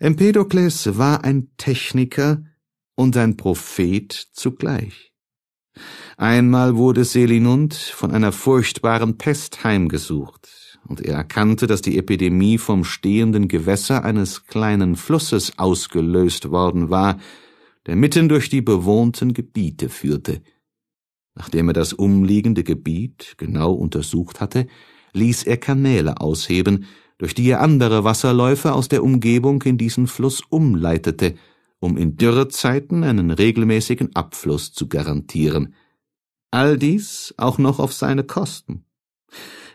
Empedokles war ein Techniker und ein Prophet zugleich. Einmal wurde Selinund von einer furchtbaren Pest heimgesucht, und er erkannte, dass die Epidemie vom stehenden Gewässer eines kleinen Flusses ausgelöst worden war, der mitten durch die bewohnten Gebiete führte. Nachdem er das umliegende Gebiet genau untersucht hatte, ließ er Kanäle ausheben, durch die er andere Wasserläufe aus der Umgebung in diesen Fluss umleitete, um in Dürrezeiten einen regelmäßigen Abfluss zu garantieren. All dies auch noch auf seine Kosten.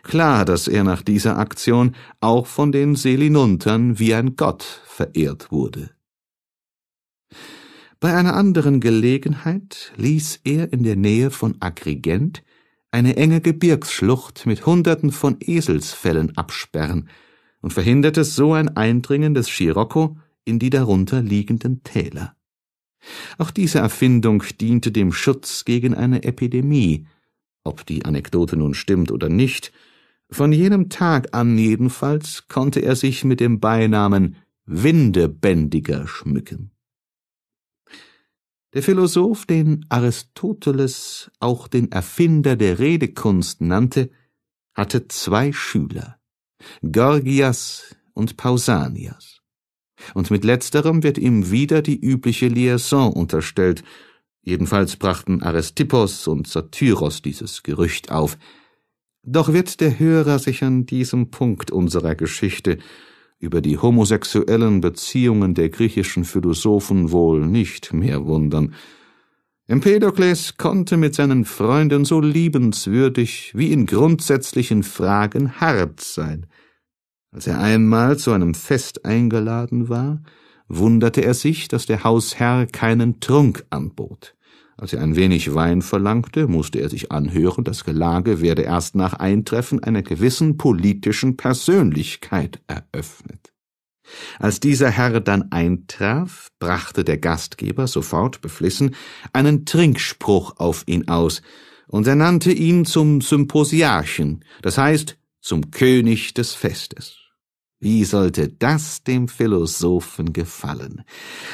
Klar, dass er nach dieser Aktion auch von den Selinuntern wie ein Gott verehrt wurde. Bei einer anderen Gelegenheit ließ er in der Nähe von Agrigent eine enge Gebirgsschlucht mit Hunderten von Eselsfällen absperren, und verhinderte so ein Eindringen des Scirocco in die darunter liegenden Täler. Auch diese Erfindung diente dem Schutz gegen eine Epidemie, ob die Anekdote nun stimmt oder nicht, von jenem Tag an jedenfalls konnte er sich mit dem Beinamen Windebändiger schmücken. Der Philosoph, den Aristoteles auch den Erfinder der Redekunst nannte, hatte zwei Schüler, Gorgias und Pausanias. Und mit letzterem wird ihm wieder die übliche Liaison unterstellt. Jedenfalls brachten Aristippos und Satyros dieses Gerücht auf. Doch wird der Hörer sich an diesem Punkt unserer Geschichte über die homosexuellen Beziehungen der griechischen Philosophen wohl nicht mehr wundern, Empedokles konnte mit seinen Freunden so liebenswürdig wie in grundsätzlichen Fragen hart sein. Als er einmal zu einem Fest eingeladen war, wunderte er sich, dass der Hausherr keinen Trunk anbot. Als er ein wenig Wein verlangte, musste er sich anhören, das Gelage werde erst nach Eintreffen einer gewissen politischen Persönlichkeit eröffnet. Als dieser Herr dann eintraf, brachte der Gastgeber, sofort beflissen, einen Trinkspruch auf ihn aus, und ernannte ihn zum Symposiarchen, das heißt zum König des Festes. Wie sollte das dem Philosophen gefallen?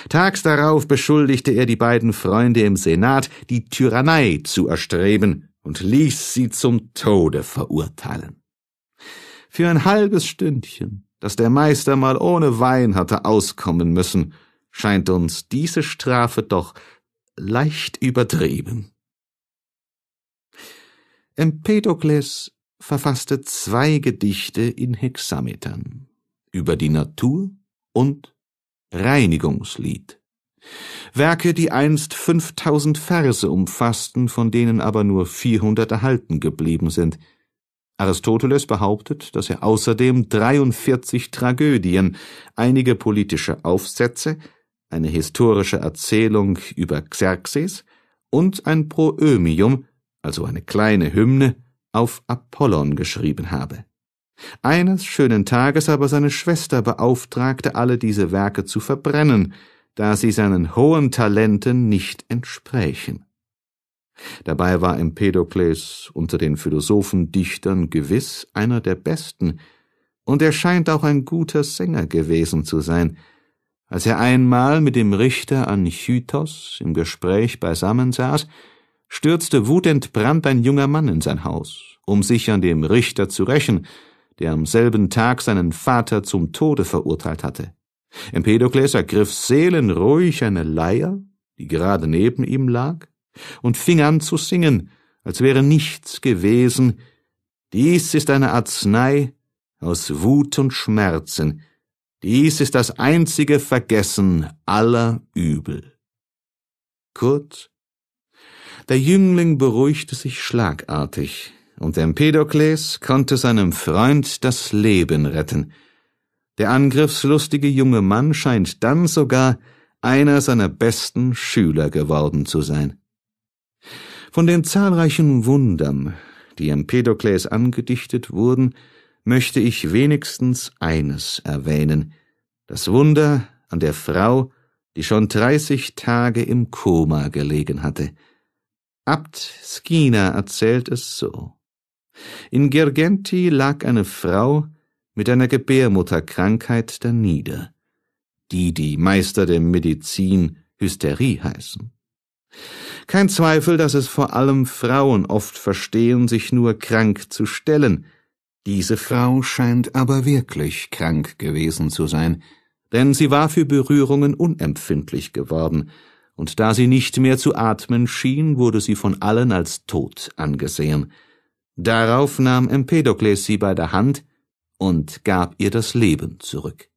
Tags darauf beschuldigte er die beiden Freunde im Senat, die Tyrannei zu erstreben, und ließ sie zum Tode verurteilen. Für ein halbes Stündchen dass der Meister mal ohne Wein hatte auskommen müssen, scheint uns diese Strafe doch leicht übertrieben. Empedokles verfasste zwei Gedichte in Hexametern über die Natur und Reinigungslied. Werke, die einst fünftausend Verse umfassten, von denen aber nur vierhundert erhalten geblieben sind – Aristoteles behauptet, dass er außerdem 43 Tragödien, einige politische Aufsätze, eine historische Erzählung über Xerxes und ein Proömium, also eine kleine Hymne, auf Apollon geschrieben habe. Eines schönen Tages aber seine Schwester beauftragte, alle diese Werke zu verbrennen, da sie seinen hohen Talenten nicht entsprächen. Dabei war Empedokles unter den Philosophen Dichtern gewiss einer der besten, und er scheint auch ein guter Sänger gewesen zu sein. Als er einmal mit dem Richter Anchitos im Gespräch beisammen saß, stürzte wutentbrannt ein junger Mann in sein Haus, um sich an dem Richter zu rächen, der am selben Tag seinen Vater zum Tode verurteilt hatte. Empedokles ergriff seelenruhig eine Leier, die gerade neben ihm lag, und fing an zu singen, als wäre nichts gewesen. Dies ist eine Arznei aus Wut und Schmerzen. Dies ist das einzige Vergessen aller Übel. Kurz, der Jüngling beruhigte sich schlagartig, und Empedokles konnte seinem Freund das Leben retten. Der angriffslustige junge Mann scheint dann sogar einer seiner besten Schüler geworden zu sein. Von den zahlreichen Wundern, die Empedokles angedichtet wurden, möchte ich wenigstens eines erwähnen, das Wunder an der Frau, die schon dreißig Tage im Koma gelegen hatte. Abt Skina erzählt es so. In Girgenti lag eine Frau mit einer Gebärmutterkrankheit danieder, die die Meister der Medizin Hysterie heißen. Kein Zweifel, dass es vor allem Frauen oft verstehen, sich nur krank zu stellen. Diese Frau scheint aber wirklich krank gewesen zu sein, denn sie war für Berührungen unempfindlich geworden, und da sie nicht mehr zu atmen schien, wurde sie von allen als tot angesehen. Darauf nahm Empedokles sie bei der Hand und gab ihr das Leben zurück.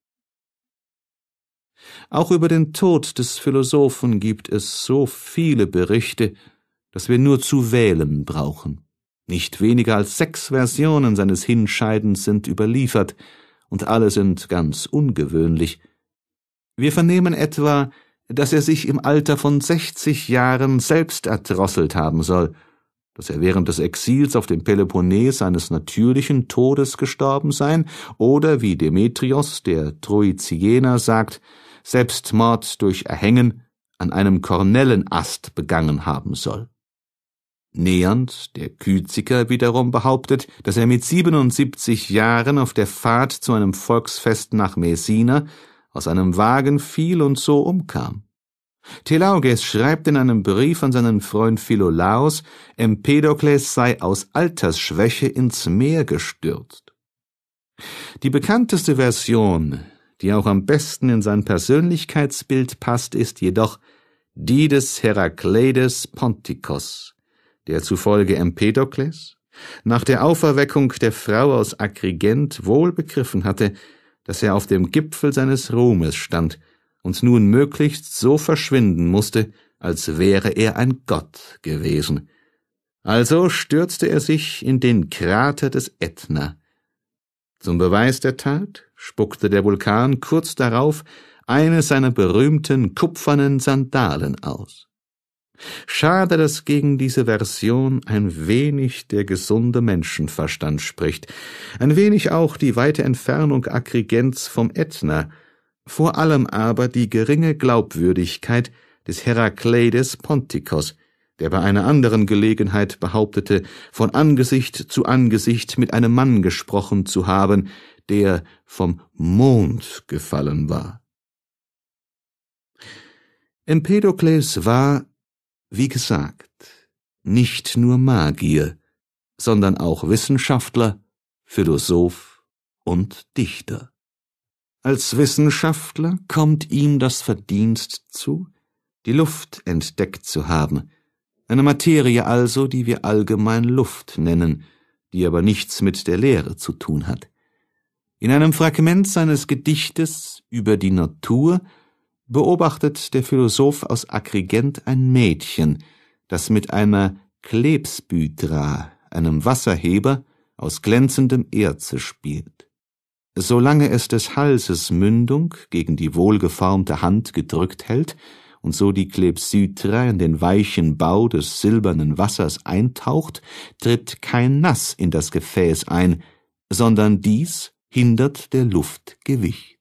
Auch über den Tod des Philosophen gibt es so viele Berichte, dass wir nur zu wählen brauchen. Nicht weniger als sechs Versionen seines Hinscheidens sind überliefert, und alle sind ganz ungewöhnlich. Wir vernehmen etwa, dass er sich im Alter von sechzig Jahren selbst erdrosselt haben soll, dass er während des Exils auf dem Peloponnes seines natürlichen Todes gestorben sein oder, wie Demetrios, der Troiziener, sagt, Selbstmord durch Erhängen an einem Kornellenast begangen haben soll. Nähernd, der Küziker wiederum behauptet, dass er mit 77 Jahren auf der Fahrt zu einem Volksfest nach Messina aus einem Wagen fiel und so umkam. Telauges schreibt in einem Brief an seinen Freund Philolaus, Empedokles sei aus Altersschwäche ins Meer gestürzt. Die bekannteste Version die auch am besten in sein Persönlichkeitsbild passt, ist jedoch die des Herakleides Pontikos, der zufolge Empedokles nach der Auferweckung der Frau aus Agrigent wohl begriffen hatte, dass er auf dem Gipfel seines Ruhmes stand und nun möglichst so verschwinden musste, als wäre er ein Gott gewesen. Also stürzte er sich in den Krater des Ätna. Zum Beweis der Tat spuckte der Vulkan kurz darauf eine seiner berühmten kupfernen Sandalen aus. Schade, dass gegen diese Version ein wenig der gesunde Menschenverstand spricht, ein wenig auch die weite Entfernung Agrigents vom Ätna, vor allem aber die geringe Glaubwürdigkeit des Herakleides Pontikos, der bei einer anderen Gelegenheit behauptete, von Angesicht zu Angesicht mit einem Mann gesprochen zu haben, der vom Mond gefallen war. Empedokles war, wie gesagt, nicht nur Magier, sondern auch Wissenschaftler, Philosoph und Dichter. Als Wissenschaftler kommt ihm das Verdienst zu, die Luft entdeckt zu haben, eine Materie also, die wir allgemein Luft nennen, die aber nichts mit der Lehre zu tun hat. In einem Fragment seines Gedichtes über die Natur beobachtet der Philosoph aus Agrigent ein Mädchen, das mit einer Klebsbydra, einem Wasserheber, aus glänzendem Erze spielt. Solange es des Halses Mündung gegen die wohlgeformte Hand gedrückt hält und so die Klebsydra in den weichen Bau des silbernen Wassers eintaucht, tritt kein Nass in das Gefäß ein, sondern dies hindert der Luft Gewicht.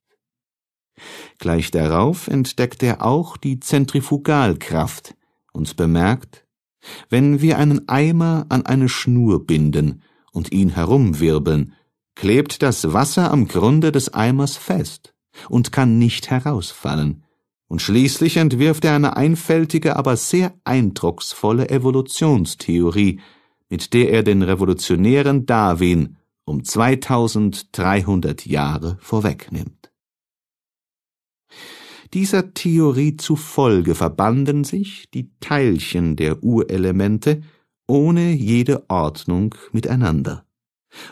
Gleich darauf entdeckt er auch die Zentrifugalkraft und bemerkt, wenn wir einen Eimer an eine Schnur binden und ihn herumwirbeln, klebt das Wasser am Grunde des Eimers fest und kann nicht herausfallen, und schließlich entwirft er eine einfältige, aber sehr eindrucksvolle Evolutionstheorie, mit der er den revolutionären Darwin um 2300 Jahre vorwegnimmt. Dieser Theorie zufolge verbanden sich die Teilchen der Urelemente ohne jede Ordnung miteinander,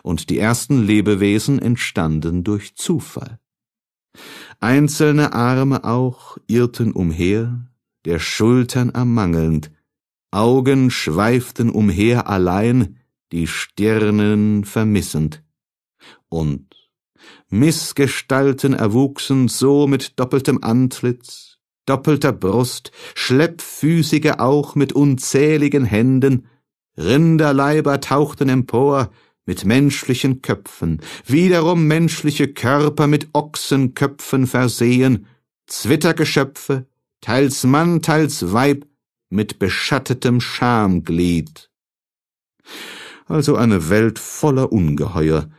und die ersten Lebewesen entstanden durch Zufall. Einzelne Arme auch irrten umher, der Schultern ermangelnd, Augen schweiften umher allein, die Stirnen vermissend. Und Missgestalten erwuchsen so mit doppeltem Antlitz, doppelter Brust, schleppfüßige auch mit unzähligen Händen, Rinderleiber tauchten empor, mit menschlichen Köpfen, wiederum menschliche Körper mit Ochsenköpfen versehen, Zwittergeschöpfe, teils Mann, teils Weib, mit beschattetem Schamglied also eine Welt voller Ungeheuer